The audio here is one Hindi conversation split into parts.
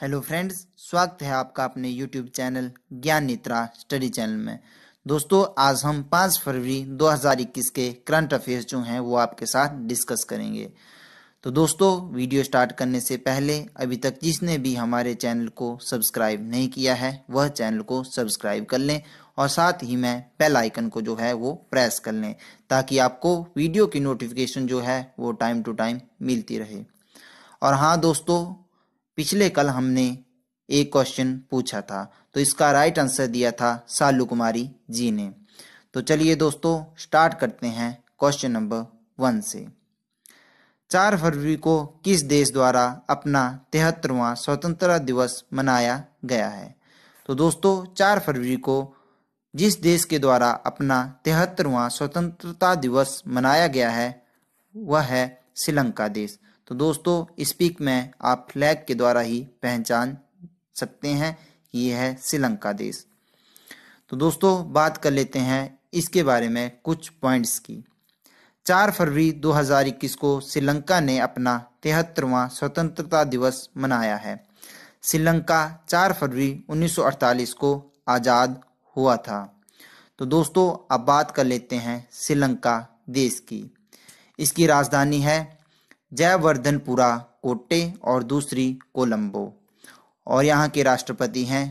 हेलो फ्रेंड्स स्वागत है आपका अपने यूट्यूब चैनल ज्ञान नेत्रा स्टडी चैनल में दोस्तों आज हम 5 फरवरी 2021 के करंट अफेयर्स जो हैं वो आपके साथ डिस्कस करेंगे तो दोस्तों वीडियो स्टार्ट करने से पहले अभी तक जिसने भी हमारे चैनल को सब्सक्राइब नहीं किया है वह चैनल को सब्सक्राइब कर लें और साथ ही में बेल आइकन को जो है वो प्रेस कर लें ताकि आपको वीडियो की नोटिफिकेशन जो है वो टाइम टू टाइम मिलती रहे और हाँ दोस्तों पिछले कल हमने एक क्वेश्चन पूछा था तो इसका राइट आंसर दिया था सालू कुमारी जी ने तो चलिए दोस्तों स्टार्ट करते हैं क्वेश्चन नंबर वन से चार फरवरी को किस देश द्वारा अपना तिहत्तरवा स्वतंत्रता दिवस मनाया गया है तो दोस्तों चार फरवरी को जिस देश के द्वारा अपना तिहत्तरवा स्वतंत्रता दिवस मनाया गया है वह है श्रीलंका देश तो दोस्तों स्पीक में आप फ्लैग के द्वारा ही पहचान सकते हैं कि यह है श्रीलंका देश तो दोस्तों बात कर लेते हैं इसके बारे में कुछ पॉइंट्स की चार फरवरी 2021 को श्रीलंका ने अपना तिहत्तरवा स्वतंत्रता दिवस मनाया है श्रीलंका 4 फरवरी 1948 को आज़ाद हुआ था तो दोस्तों अब बात कर लेते हैं श्रीलंका देश की इसकी राजधानी है जयवर्धनपुरा कोटे और दूसरी कोलंबो और यहाँ के राष्ट्रपति हैं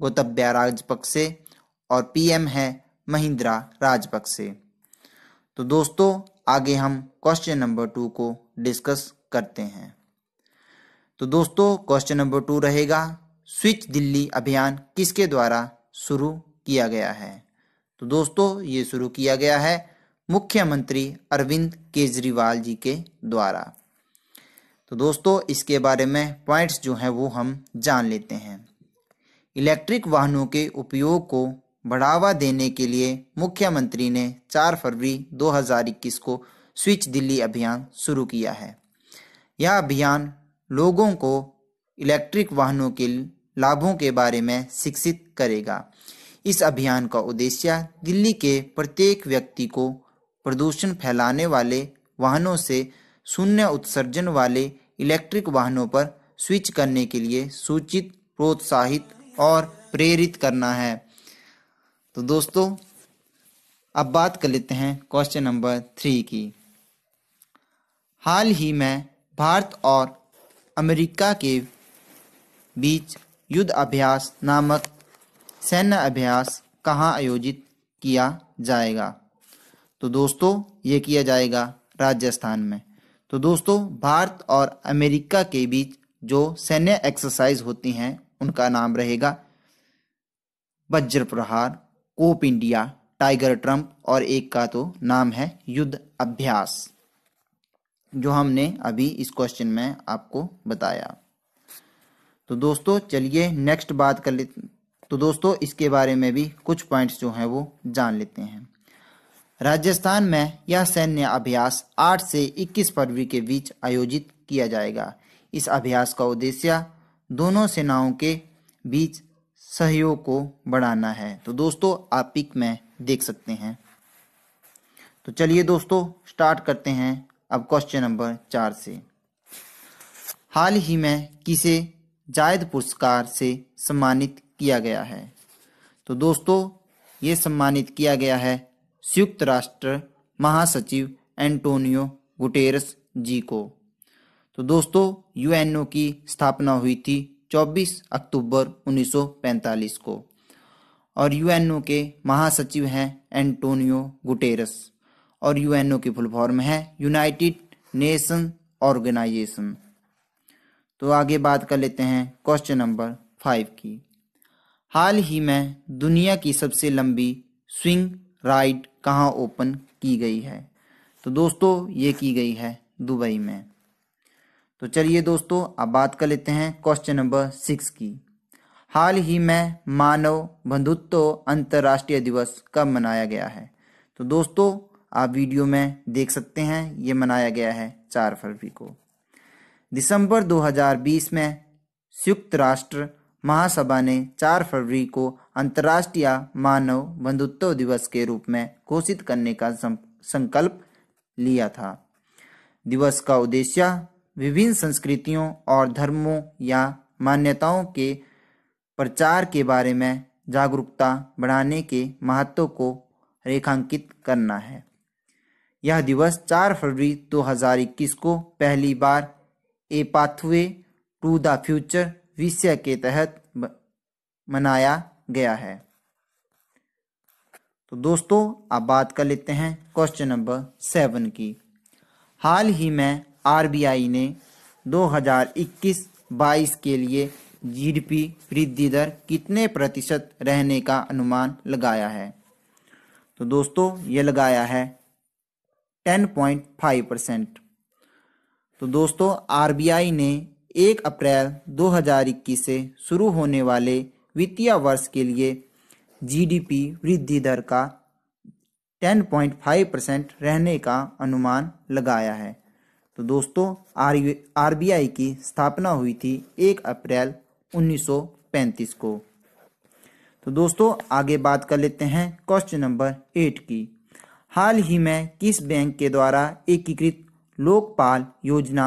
गोतब्या राजपक्से और पीएम हैं महिंद्रा राजपक्से तो दोस्तों आगे हम क्वेश्चन नंबर टू को डिस्कस करते हैं तो दोस्तों क्वेश्चन नंबर टू रहेगा स्विच दिल्ली अभियान किसके द्वारा शुरू किया गया है तो दोस्तों ये शुरू किया गया है मुख्यमंत्री अरविंद केजरीवाल जी के द्वारा तो दोस्तों इसके बारे में पॉइंट्स जो हैं वो हम जान लेते हैं इलेक्ट्रिक वाहनों के उपयोग को बढ़ावा देने के लिए मुख्यमंत्री ने 4 फरवरी 2021 को स्विच दिल्ली अभियान शुरू किया है यह अभियान लोगों को इलेक्ट्रिक वाहनों के लाभों के बारे में शिक्षित करेगा इस अभियान का उद्देश्य दिल्ली के प्रत्येक व्यक्ति को प्रदूषण फैलाने वाले वाहनों से शून्य उत्सर्जन वाले इलेक्ट्रिक वाहनों पर स्विच करने के लिए सूचित प्रोत्साहित और प्रेरित करना है तो दोस्तों अब बात कर लेते हैं क्वेश्चन नंबर थ्री की हाल ही में भारत और अमेरिका के बीच युद्ध अभ्यास नामक सैन्य अभ्यास कहाँ आयोजित किया जाएगा तो दोस्तों ये किया जाएगा राजस्थान में तो दोस्तों भारत और अमेरिका के बीच जो सैन्य एक्सरसाइज होती हैं उनका नाम रहेगा वज्र प्रहार कोप इंडिया टाइगर ट्रंप और एक का तो नाम है युद्ध अभ्यास जो हमने अभी इस क्वेश्चन में आपको बताया तो दोस्तों चलिए नेक्स्ट बात कर ले तो दोस्तों इसके बारे में भी कुछ पॉइंट्स जो हैं वो जान लेते हैं राजस्थान में यह सैन्य अभ्यास 8 से 21 फरवरी के बीच आयोजित किया जाएगा इस अभ्यास का उद्देश्य दोनों सेनाओं के बीच सहयोग को बढ़ाना है तो दोस्तों आप पिक में देख सकते हैं तो चलिए दोस्तों स्टार्ट करते हैं अब क्वेश्चन नंबर चार से हाल ही में किसे जायद पुरस्कार से सम्मानित किया गया है तो दोस्तों ये सम्मानित किया गया है संयुक्त राष्ट्र महासचिव एंटोनियो गुटेरस जी को तो दोस्तों यूएनओ की स्थापना हुई थी 24 अक्टूबर 1945 को और यूएनओ के महासचिव हैं एंटोनियो गुटेरस और यूएनओ की फुल फॉर्म है यूनाइटेड नेशन ऑर्गेनाइजेशन तो आगे बात कर लेते हैं क्वेश्चन नंबर फाइव की हाल ही में दुनिया की सबसे लंबी स्विंग राइट कहाँ ओपन की गई है तो दोस्तों ये की गई है दुबई में तो चलिए दोस्तों अब बात कर लेते हैं क्वेश्चन नंबर सिक्स की हाल ही में मानव बंधुत्व अंतर्राष्ट्रीय दिवस कब मनाया गया है तो दोस्तों आप वीडियो में देख सकते हैं ये मनाया गया है चार फरवरी को दिसंबर 2020 में संयुक्त राष्ट्र महासभा ने चार फरवरी को अंतर्राष्ट्रीय मानव बंधुत्व दिवस के रूप में घोषित करने का संकल्प लिया था दिवस का उद्देश्य विभिन्न संस्कृतियों और धर्मों या मान्यताओं के प्रचार के बारे में जागरूकता बढ़ाने के महत्व को रेखांकित करना है यह दिवस 4 फरवरी 2021 को पहली बार a pathway to the future विषय के तहत मनाया गया है तो दोस्तों अब बात कर लेते हैं क्वेश्चन नंबर सेवन की हाल ही में आरबीआई ने 2021-22 के लिए जीडीपी वृद्धि दर कितने प्रतिशत रहने का अनुमान लगाया है तो दोस्तों ये लगाया है 10.5 परसेंट तो दोस्तों आरबीआई ने 1 अप्रैल 2021 से शुरू होने वाले वित्तीय वर्ष के लिए जीडीपी वृद्धि दर का 10.5 परसेंट रहने का अनुमान लगाया है तो दोस्तों आर की स्थापना हुई थी 1 अप्रैल 1935 को तो दोस्तों आगे बात कर लेते हैं क्वेश्चन नंबर एट की हाल ही में किस बैंक के द्वारा एकीकृत लोकपाल योजना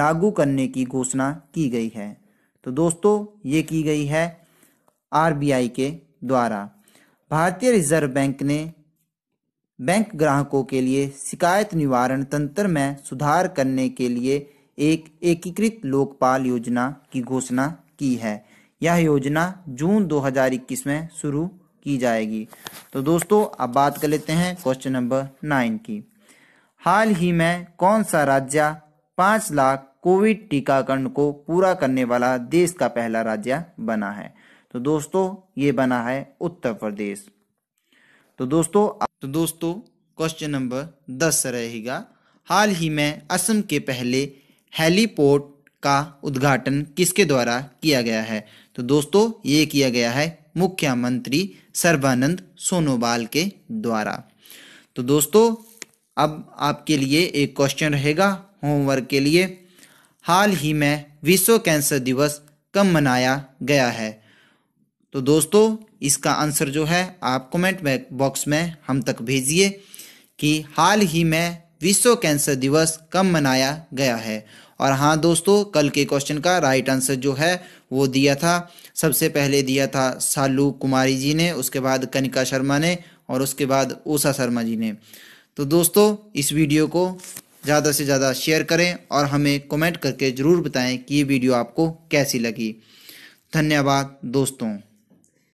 लागू करने की घोषणा की गई है तो दोस्तों ये की गई है आरबीआई के द्वारा भारतीय रिजर्व बैंक ने बैंक ग्राहकों के लिए शिकायत निवारण तंत्र में सुधार करने के लिए एक एकीकृत लोकपाल योजना की घोषणा की है यह योजना जून 2021 में शुरू की जाएगी तो दोस्तों अब बात कर लेते हैं क्वेश्चन नंबर नाइन की हाल ही में कौन सा राज्य पाँच लाख कोविड टीकाकरण को पूरा करने वाला देश का पहला राज्य बना है तो दोस्तों ये बना है उत्तर प्रदेश तो दोस्तों तो दोस्तों क्वेश्चन नंबर दस रहेगा हाल ही में असम के पहले हेलीपोर्ट का उद्घाटन किसके द्वारा किया गया है तो दोस्तों ये किया गया है मुख्यमंत्री सर्बानंद सोनोवाल के द्वारा तो दोस्तों अब आपके लिए एक क्वेश्चन रहेगा होमवर्क के लिए हाल ही में विश्व कैंसर दिवस कब मनाया गया है तो दोस्तों इसका आंसर जो है आप कमेंट बॉक्स में हम तक भेजिए कि हाल ही में विश्व कैंसर दिवस कब मनाया गया है और हाँ दोस्तों कल के क्वेश्चन का राइट आंसर जो है वो दिया था सबसे पहले दिया था सालू कुमारी जी ने उसके बाद कनिका शर्मा ने और उसके बाद ऊषा शर्मा जी ने तो दोस्तों इस वीडियो को ज़्यादा से ज़्यादा शेयर करें और हमें कमेंट करके ज़रूर बताएं कि ये वीडियो आपको कैसी लगी धन्यवाद दोस्तों